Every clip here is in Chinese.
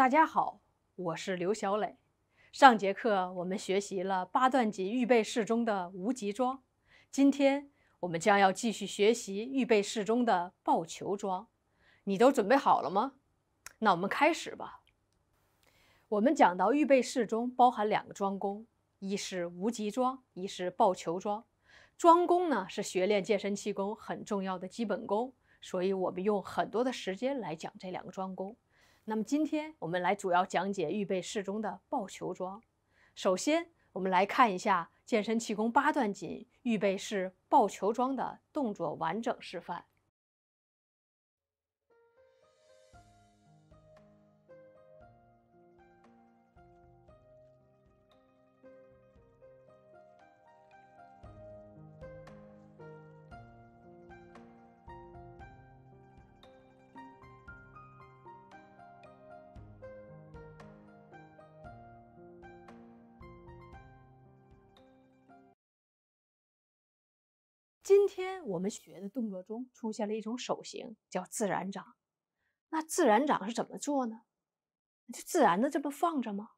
大家好，我是刘小磊。上节课我们学习了八段锦预备式中的无极桩，今天我们将要继续学习预备式中的抱球桩。你都准备好了吗？那我们开始吧。我们讲到预备式中包含两个桩功，一是无极桩，一是抱球桩。桩功呢是学练健身气功很重要的基本功，所以我们用很多的时间来讲这两个桩功。那么今天我们来主要讲解预备式中的抱球桩。首先，我们来看一下健身气功八段锦预备式抱球桩的动作完整示范。今天我们学的动作中出现了一种手型，叫自然掌。那自然掌是怎么做呢？就自然的这么放着吗？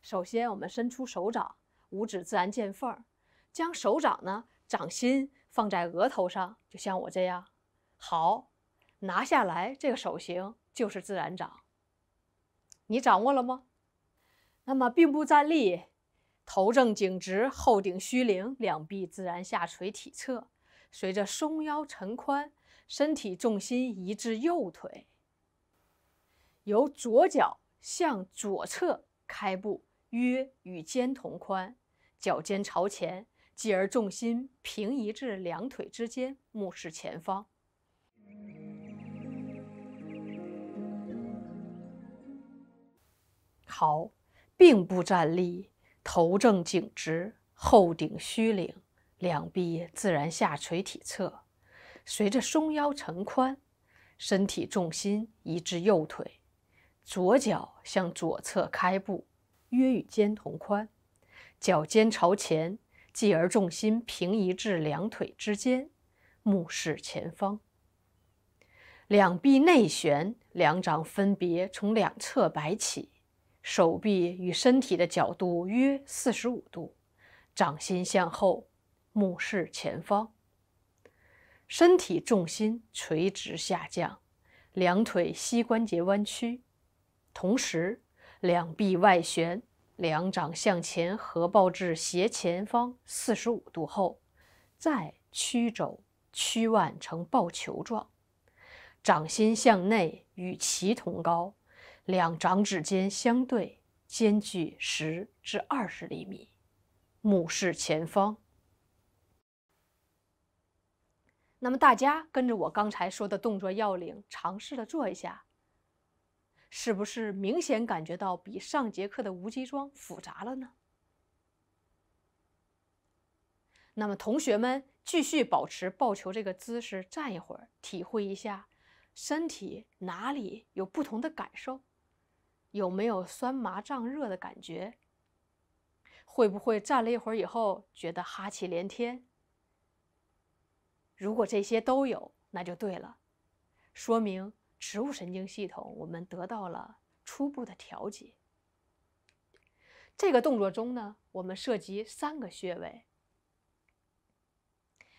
首先，我们伸出手掌，五指自然见缝将手掌呢掌心放在额头上，就像我这样。好，拿下来，这个手型就是自然掌。你掌握了吗？那么，并不站立。头正颈直，后顶虚灵，两臂自然下垂体侧。随着松腰沉髋，身体重心移至右腿，由左脚向左侧开步，约与肩同宽，脚尖朝前，继而重心平移至两腿之间，目视前方。好，并步站立。头正颈直，后顶虚领，两臂自然下垂体侧，随着松腰沉宽，身体重心移至右腿，左脚向左侧开步，约与肩同宽，脚尖朝前，继而重心平移至两腿之间，目视前方，两臂内旋，两掌分别从两侧摆起。手臂与身体的角度约四十五度，掌心向后，目视前方。身体重心垂直下降，两腿膝关节弯曲，同时两臂外旋，两掌向前合抱至斜前方四十五度后，再屈肘屈腕成抱球状，掌心向内，与脐同高。两掌指间相对，间距十至二十厘米，目视前方。那么大家跟着我刚才说的动作要领，尝试的做一下，是不是明显感觉到比上节课的无极桩复杂了呢？那么同学们继续保持抱球这个姿势站一会儿，体会一下身体哪里有不同的感受。有没有酸麻胀热的感觉？会不会站了一会儿以后觉得哈气连天？如果这些都有，那就对了，说明植物神经系统我们得到了初步的调节。这个动作中呢，我们涉及三个穴位。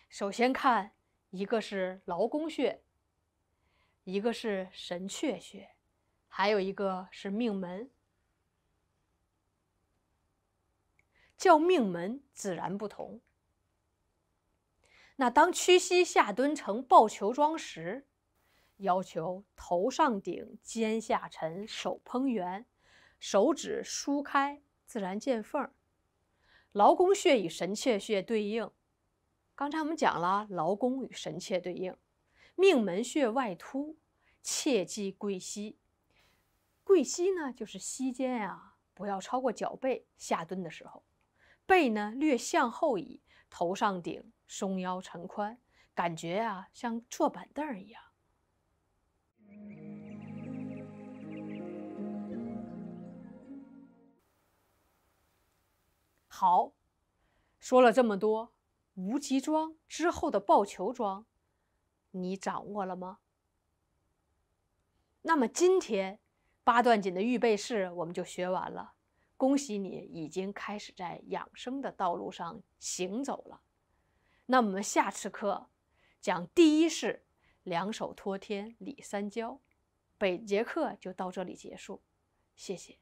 首先看，一个是劳宫穴，一个是神阙穴。还有一个是命门，叫命门，自然不同。那当屈膝下蹲成抱球桩时，要求头上顶，肩下沉，手捧圆，手指舒开，自然见缝儿。劳宫穴与神阙穴对应，刚才我们讲了劳宫与神阙对应，命门穴外凸，切忌跪膝。跪膝呢，就是膝尖啊，不要超过脚背。下蹲的时候，背呢略向后移，头上顶，松腰、沉髋，感觉啊像坐板凳一样。好，说了这么多，无极桩之后的抱球桩，你掌握了吗？那么今天。八段锦的预备式我们就学完了，恭喜你已经开始在养生的道路上行走了。那我们下次课讲第一式两手托天理三焦，本节课就到这里结束，谢谢。